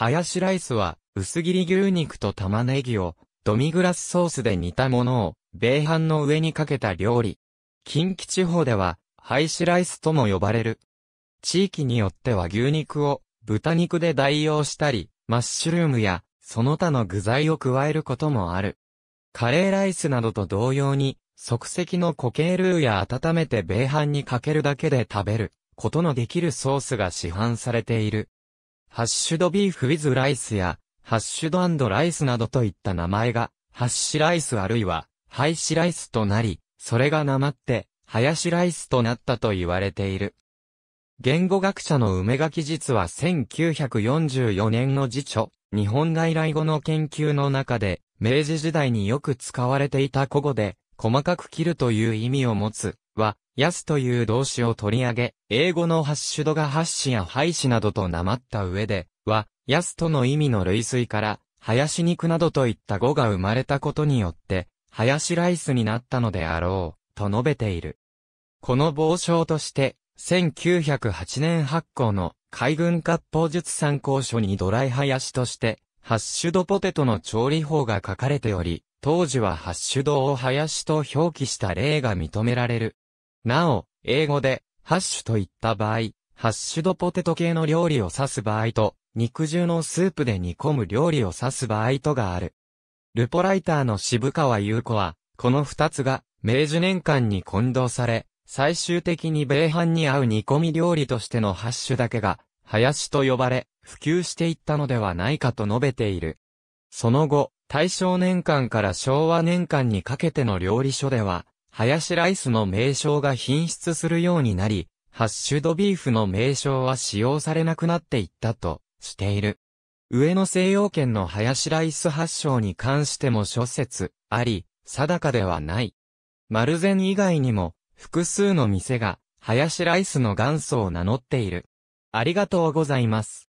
ハヤシライスは、薄切り牛肉と玉ねぎを、ドミグラスソースで煮たものを、米飯の上にかけた料理。近畿地方では、ハイシライスとも呼ばれる。地域によっては牛肉を、豚肉で代用したり、マッシュルームや、その他の具材を加えることもある。カレーライスなどと同様に、即席の固形ルーや温めて米飯にかけるだけで食べることのできるソースが市販されている。ハッシュドビーフウィズライスや、ハッシュドライスなどといった名前が、ハッシュライスあるいは、ハイシライスとなり、それがなまって、ハヤシライスとなったと言われている。言語学者の梅垣実は1944年の辞書、日本外来語の研究の中で、明治時代によく使われていた古語で、細かく切るという意味を持つ、は、すという動詞を取り上げ、英語のハッシュドがハッシやハイシなどとなまった上で、は、すとの意味の類推から、林肉などといった語が生まれたことによって、林ライスになったのであろう、と述べている。この傍証として、1908年発行の海軍割烹術参考書にドライハヤシとして、ハッシュドポテトの調理法が書かれており、当時はハッシュドをハヤシと表記した例が認められる。なお、英語で、ハッシュといった場合、ハッシュドポテト系の料理を指す場合と、肉汁のスープで煮込む料理を指す場合とがある。ルポライターの渋川優子は、この二つが、明治年間に混同され、最終的に米飯に合う煮込み料理としてのハッシュだけが、林と呼ばれ、普及していったのではないかと述べている。その後、大正年間から昭和年間にかけての料理書では、ハヤシライスの名称が品質するようになり、ハッシュドビーフの名称は使用されなくなっていったとしている。上野西洋圏のハヤシライス発祥に関しても諸説あり、定かではない。丸善以外にも複数の店がハヤシライスの元祖を名乗っている。ありがとうございます。